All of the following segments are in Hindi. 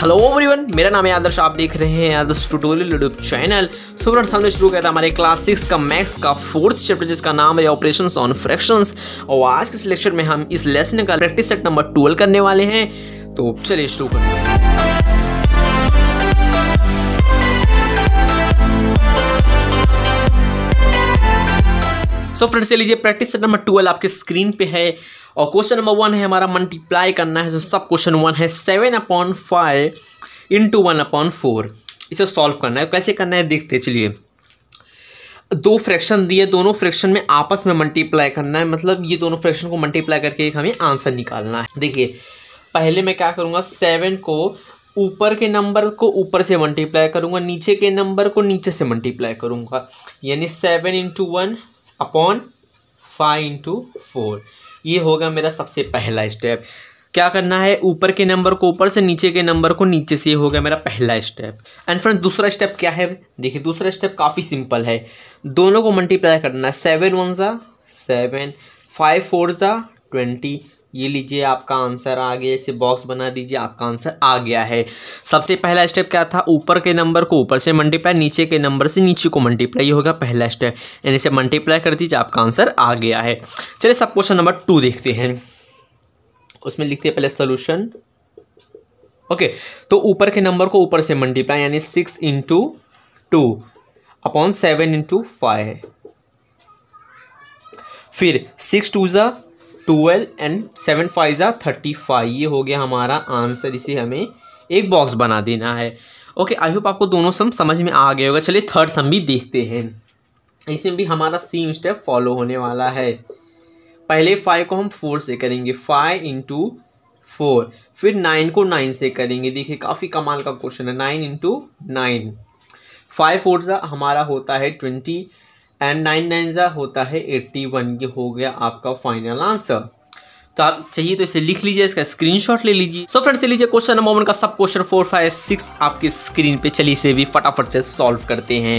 हेलो एवरीवन मेरा नाम है आदर्श आप देख रहे हैं आदर्श ट्यूटोरियल यूट्यूब चैनल सुपर हमने शुरू किया था हमारे क्लास सिक्स का मैथ्स का फोर्थ चैप्टर जिसका नाम है ऑपरेशंस ऑन फ्रैक्शंस और आज के लेक्चर में हम इस लेसन का प्रैक्टिस सेट नंबर ट्वेल्व करने वाले हैं तो चलिए शुरू करते हैं सो फ्रेंड्स लीजिए प्रैक्टिस सेट नंबर ट्वेल्व आपके स्क्रीन पे है और क्वेश्चन नंबर वन है हमारा मल्टीप्लाई करना है जो सब क्वेश्चन वन है seven upon five into one upon four इसे सॉल्व करना है कैसे करना है देखते चलिए दो फ्रैक्शन दिए दोनों फ्रैक्शन में आपस में मल्टीप्लाई करना है मतलब ये दोनों फ्रैक्शन को मल्टीप्लाई करके एक हमें आंसर निकालना है देखिए पहले मैं क्या करूँगा सेवन को ऊपर के नंबर को ऊपर से मल्टीप्लाई करूँगा नीचे के नंबर को नीचे से मल्टीप्लाई करूँगा यानी seven into one upon five into four ये होगा मेरा सबसे पहला स्टेप क्या करना है ऊपर के नंबर को ऊपर से नीचे के नंबर को नीचे से हो गया मेरा पहला स्टेप एंड फ्रेंड दूसरा स्टेप क्या है देखिए दूसरा स्टेप काफ़ी सिंपल है दोनों को मल्टीप्लाई करना है सेवन वन ज़ा सेवन फाइव फोर ज़ा ट्वेंटी ये लीजिए आपका आंसर आ गया इसे बॉक्स बना दीजिए आपका आंसर आ गया है सबसे पहला स्टेप क्या था ऊपर के नंबर को ऊपर से मल्टीप्लाई नीचे के नंबर से नीचे को मल्टीप्लाई होगा पहला स्टेप यानी इसे मल्टीप्लाई कर दीजिए आपका आंसर आ गया है चलिए सब क्वेश्चन नंबर टू देखते हैं उसमें लिखते हैं पहले सोल्यूशन ओके तो ऊपर के नंबर को ऊपर से मल्टीप्लाई यानी six into two upon seven into five फिर सिक्स टू ज़ा ट्वेल्व एंड सेवन फाइव ज़ा थर्टी फाइव ये हो गया हमारा आंसर इसे हमें एक बॉक्स बना देना है ओके आई होप आपको दोनों सम समझ में आ गए होगा चलिए थर्ड सम भी देखते हैं इसमें भी हमारा सेम स्टेप फॉलो होने वाला है पहले फाइव को हम फोर से करेंगे फाइव इंटू फोर फिर नाइन को नाइन से करेंगे देखिए काफ़ी कमाल का क्वेश्चन है nine into nine five four हमारा होता है ट्वेंटी एंड नाइन नाइन ज़ा होता है एट्टी वन ये हो गया आपका फाइनल आंसर तो आप चाहिए तो इसे लिख लीजिए इसका स्क्रीनशॉट ले लीजिए सो फ्रेंड्स लीजिए क्वेश्चन नंबर वन का sub question four five six आपकी स्क्रीन पे चलिए इसे भी फटाफट से सॉल्व करते हैं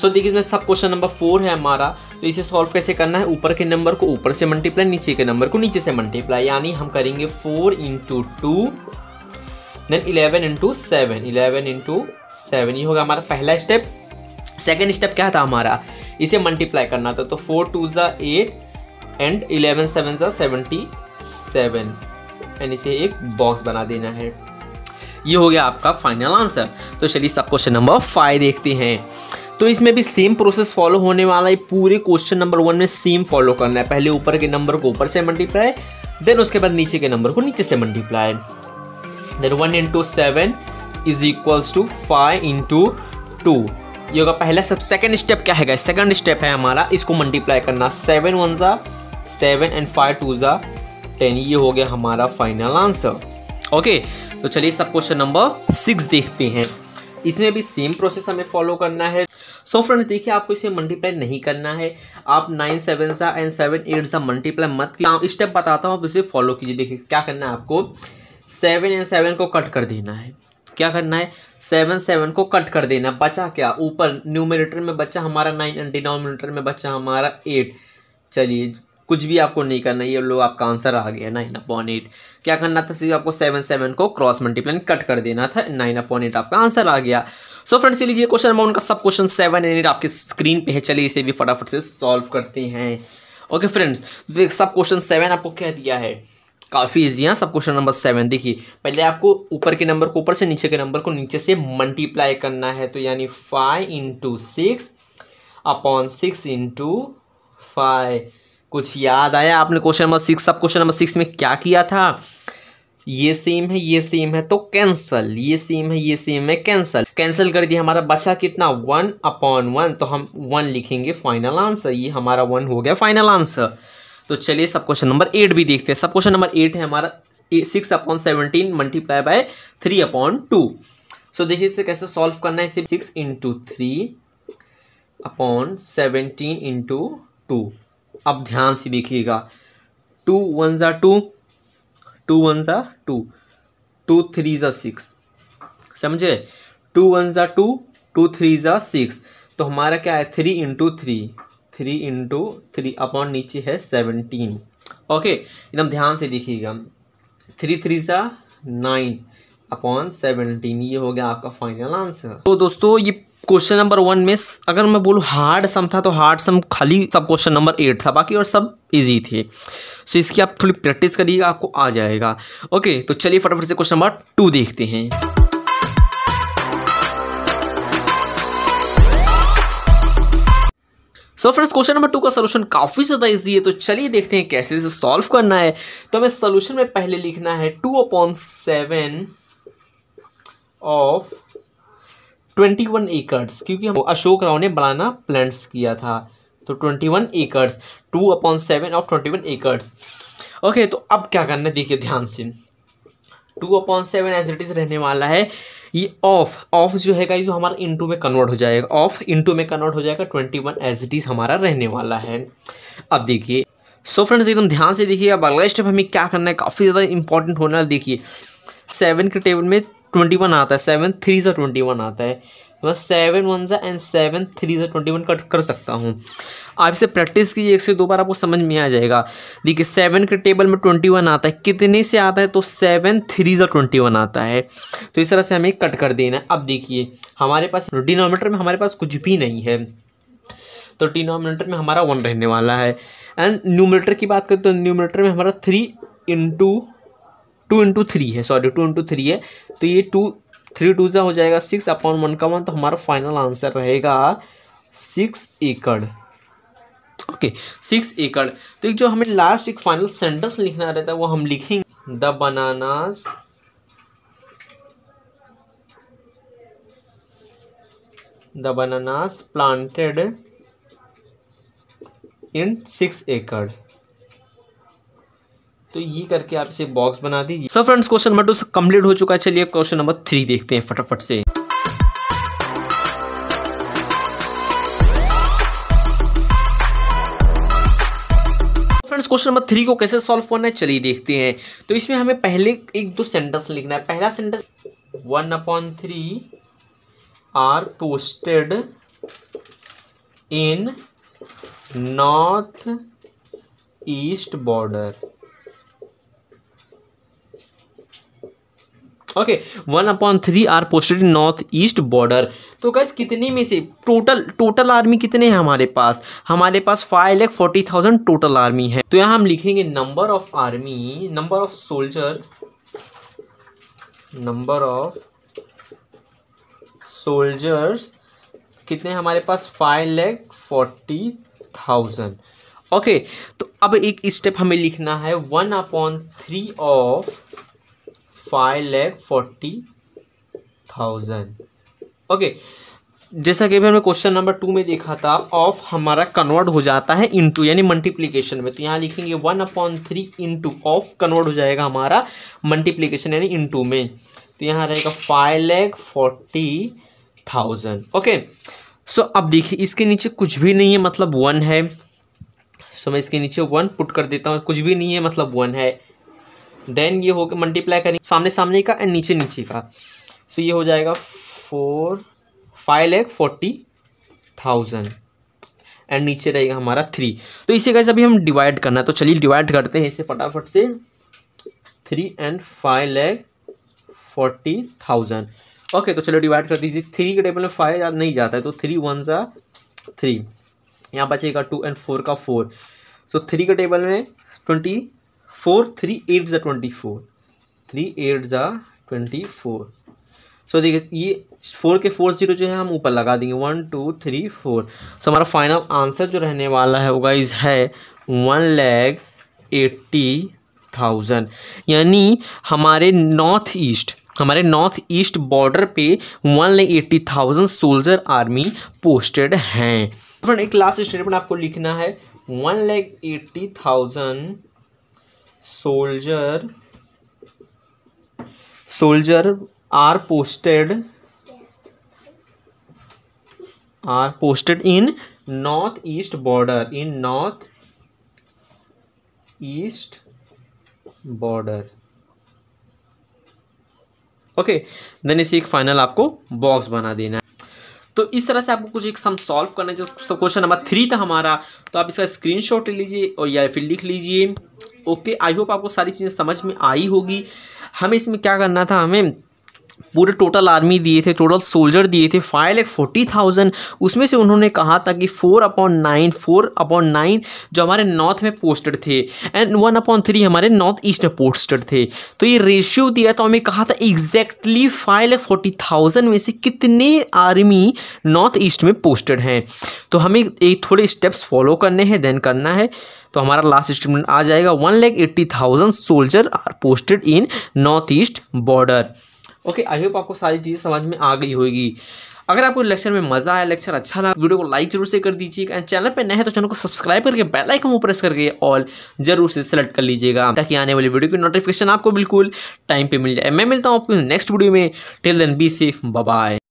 सो देखिए इसमें सब क्वेश्चन नंबर फोर है हमारा तो इसे सॉल्व कैसे करना है ऊपर के नंबर को ऊपर से मल्टीप्लाई नीचे के नंबर को नीचे से मल्टीप्लाई यानी हम करेंगे four into two then eleven into seven eleven into seven ये होगा हमारा पहला स्टेप सेकेंड स्टेप क्या था हमारा इसे मल्टीप्लाई करना था तो फोर टू ज़ा एट एंड इलेवन सेवन ज़ा सेवेंटी सेवन एंड इसे एक बॉक्स बना देना है ये हो गया आपका फाइनल आंसर तो चलिए सब क्वेश्चन नंबर फाइव देखते हैं तो इसमें भी सेम प्रोसेस फॉलो होने वाला है पूरे क्वेश्चन नंबर वन में सेम फॉलो करना है पहले ऊपर के नंबर को ऊपर से मल्टीप्लाई देन उसके बाद नीचे के नंबर को नीचे से multiply then one into seven is equals to five into two ये होगा पहले सब सेकेंड स्टेप क्या है सेकेंड स्टेप है हमारा इसको मल्टीप्लाई करना सेवन वन ज़ा सेवन एंड फाइव टू ज़ा टेन ये हो गया हमारा फाइनल आंसर ओके तो चलिए सब क्वेश्चन नंबर सिक्स देखते हैं इसमें भी सेम प्रोसेस हमें फॉलो करना है सो फ्रेंड्स देखिए आपको इसे मल्टीप्लाई नहीं करना है आप नाइन सेवन सा एंड सेवन एट सा मल्टीप्लाई मत किया हाँ, स्टेप बताता हूँ आप इसे फॉलो कीजिए देखिए क्या करना है आपको सेवन एंड सेवन को कट कर देना है क्या करना है सेवन सेवन को कट कर देना बचा क्या ऊपर न्यूमिनेटर में बचा हमारा नाइन एंड डिनोमिनेटर में बचा हमारा एट चलिए कुछ भी आपको नहीं करना ये लोग आपका आंसर आ गया नाइन अपॉन एट क्या करना था सिर्फ आपको सेवन सेवन को क्रॉस मल्टीप्लाइन कट कर देना था नाइन अपॉन एट आपका आंसर आ गया सो फ्रेंड्स चलिए ये क्वेश्चन नंबर उनका sub question seven and eight आपके स्क्रीन पे है चलिए इसे भी फटाफट से सॉल्व करते हैं okay friends sub question seven आपको क्या दिया है काफ़ी ईजी है सब क्वेश्चन नंबर सेवन देखिए पहले आपको ऊपर के नंबर को ऊपर से नीचे के नंबर को नीचे से मल्टीप्लाई करना है तो यानी five into six upon six into five कुछ याद आया आपने question number six sub question number six में क्या किया था ये सेम है ये सेम है तो कैंसल ये सेम है ये सेम है कैंसल कैंसल कर दिया हमारा बचा कितना वन अपॉन वन तो हम वन लिखेंगे फाइनल आंसर ये हमारा वन हो गया फाइनल आंसर तो चलिए सब क्वेश्चन नंबर एट भी देखते हैं सब क्वेश्चन नंबर एट है हमारा six upon seventeen multiply by three upon two so देखिए इसे कैसे सॉल्व करना है सिर्फ six into three upon seventeen into two अब ध्यान से देखिएगा टू वन ज़ा टू टू वन ज़ा टू टू थ्री ज़ा सिक्स समझे टू वन ज़ा टू टू थ्री ज़ा सिक्स तो हमारा क्या है three into three three into three upon नीचे है सेवनटीन ओके एकदम ध्यान से देखिएगा थ्री थ्री सा नाइन अपॉन सेवनटीन ये हो गया आपका फाइनल आंसर तो दोस्तों ये क्वेश्चन नंबर वन में अगर मैं बोलूँ हार्ड सम था तो हार्ड सम खाली सब क्वेश्चन नंबर एट था बाकी और सब इजी थे सो so, इसकी आप थोड़ी प्रैक्टिस करिएगा आपको आ जाएगा ओके तो चलिए फटाफट से क्वेश्चन नंबर टू देखते हैं so friends question number two का सोल्यूशन काफ़ी ज़्यादा इजी है तो चलिए देखते हैं कैसे इसे सॉल्व करना है तो हमें सोल्यूशन में पहले लिखना है two upon seven of twenty one acres क्योंकि हम अशोक राव ने बनाना प्लान्ट्स किया था तो twenty one acres two upon seven of twenty one acres okay तो अब क्या करना है देखिए ध्यान से two upon seven as it is रहने वाला है ये ऑफ ऑफ जो है गाइज हमारा इनटू में कन्वर्ट हो जाएगा ऑफ इनटू में कन्वर्ट हो जाएगा twenty one as it is हमारा रहने वाला है अब देखिए सो फ्रेंड्स एकदम ध्यान से देखिए अब अगला स्टेप हमें क्या करना है काफ़ी ज़्यादा इंपॉर्टेंट होना है देखिए सेवन के टेबल में ट्वेंटी वन आता है सेवन थ्री सा ट्वेंटी वन आता है तो मैं सेवन वन सा एंड सेवन थ्री सा ट्वेंटी वन कट कर सकता हूँ आप इसे प्रैक्टिस कीजिए एक से दो बार आपको समझ में आ जाएगा देखिए सेवन के टेबल में ट्वेंटी वन आता है कितने से आता है तो सेवन थ्री जो ट्वेंटी वन आता है तो इस तरह से हमें कट कर देना है अब देखिए हमारे पास डिनोमीटर में हमारे पास कुछ भी नहीं है तो डिनोमिनेटर में हमारा वन रहने वाला है एंड न्यूमिनेटर की बात करें तो न्यूमीटर में हमारा three into two into three है सॉरी टू इंटू थ्री है तो ये टू थ्री टू जो हो जाएगा सिक्स अपॉन वन का वन तो हमारा फाइनल आंसर रहेगा सिक्स एकड़ ओके सिक्स एकड़ तो एक जो हमें लास्ट एक फाइनल सेंटेंस लिखना रहता है वो हम लिखेंगे the bananas the bananas planted in six एकड़ तो ये करके आप इसे बॉक्स बना दीजिए so friends question number two complete हो चुका है चलिए क्वेश्चन नंबर थ्री देखते हैं फटाफट से फ्रेंड्स क्वेश्चन नंबर थ्री को कैसे सॉल्व करना है चलिए देखते हैं तो इसमें हमें पहले एक दो सेंटेंस लिखना है पहला sentence one upon three are posted in north east border okay one upon three are posted north east border तो गैस कितने में से टोटल टोटल आर्मी कितने हैं हमारे पास हमारे पास five lakh forty thousand total army है तो यहाँ हम लिखेंगे number of army number of soldier number of soldiers कितने हमारे पास five lakh forty thousand okay तो अब एक स्टेप हमें लिखना है one upon three of five lakh forty thousand okay जैसा कि हमने क्वेश्चन नंबर टू में देखा था ऑफ हमारा कन्वर्ट हो जाता है इनटू यानी मल्टीप्लीकेशन में तो यहाँ लिखेंगे one upon three into of convert हो जाएगा हमारा मल्टीप्लीकेशन यानी इनटू में तो यहाँ रहेगा five lakh forty thousand okay so अब देखिए इसके नीचे कुछ भी नहीं है मतलब वन है सो so, मैं इसके नीचे वन पुट कर देता हूँ कुछ भी नहीं है मतलब वन है देन ये हो मल्टीप्लाई करेंगे सामने सामने का एंड नीचे नीचे का सो ये हो जाएगा four five lakh forty thousand and नीचे रहेगा हमारा थ्री तो इसी कैसे अभी हम डिवाइड करना है तो चलिए डिवाइड करते हैं इसे फटाफट से three and five lakh forty thousand okay तो चलो डिवाइड कर दीजिए थ्री के टेबल में फाइव याद नहीं जाता है तो थ्री वन सा थ्री यहाँ बचेगा टू एंड फोर का फोर सो थ्री के टेबल में ट्वेंटी फोर थ्री एट ज़ा ट्वेंटी फोर थ्री एट ज़ा ट्वेंटी फोर सो देखिए ये फोर के फोर जीरो जो है हम ऊपर लगा देंगे one two three four so हमारा फाइनल आंसर जो रहने वाला है होगा इज़ है वन लैग एट्टी थाउजेंड यानी हमारे नॉर्थ ईस्ट हमारे नॉर्थ ईस्ट बॉर्डर पे one lakh eighty thousand soldier army posted हैं फ्रेंड एक लास्ट स्टेटमेंट आपको लिखना है one lakh eighty thousand soldier soldier are posted are posted in east border in north east border okay then इसे एक फाइनल आपको बॉक्स बना देना है तो इस तरह से आपको कुछ एक सम सॉल्व करना है जो क्वेश्चन नंबर थ्री था हमारा तो आप इसका स्क्रीनशॉट ले लीजिए और या फिर लिख लीजिए ओके आई होप आपको सारी चीज़ें समझ में आई होगी हमें इसमें क्या करना था हमें पूरे टोटल आर्मी दिए थे टोटल सोल्जर दिए थे फाइव लैख फोर्टी थाउजेंड उसमें से उन्होंने कहा था कि four upon nine four upon nine जो हमारे नॉर्थ में पोस्टेड थे एंड वन अपॉन थ्री हमारे नॉर्थ ईस्ट में पोस्टेड थे तो ये रेशियो दिया तो हमें कहा था exactly five lakh forty thousand में से कितने आर्मी नॉर्थ ईस्ट में पोस्टेड हैं तो हमें एक थोड़े स्टेप्स फॉलो करने हैं देन करना है तो हमारा लास्ट स्टेटमेंट आ जाएगा one lakh eighty thousand soldier are posted in north east border okay I hope आपको सारी चीज़ें समझ में आ गई होगी अगर आपको लेक्चर में मजा आया लेक्चर अच्छा लगा वीडियो को लाइक जरूर से कर दीजिएगा एंड चैनल पर नए हैं तो चैनल को सब्सक्राइब करके बेल आइकन को प्रेस करके ऑल जरूर से सेलेक्ट कर लीजिएगा ताकि आने वाली वीडियो की नोटिफिकेशन आपको बिल्कुल टाइम पे मिल जाए मैं मिलता हूँ आपको नेक्स्ट वीडियो में till then be safe bye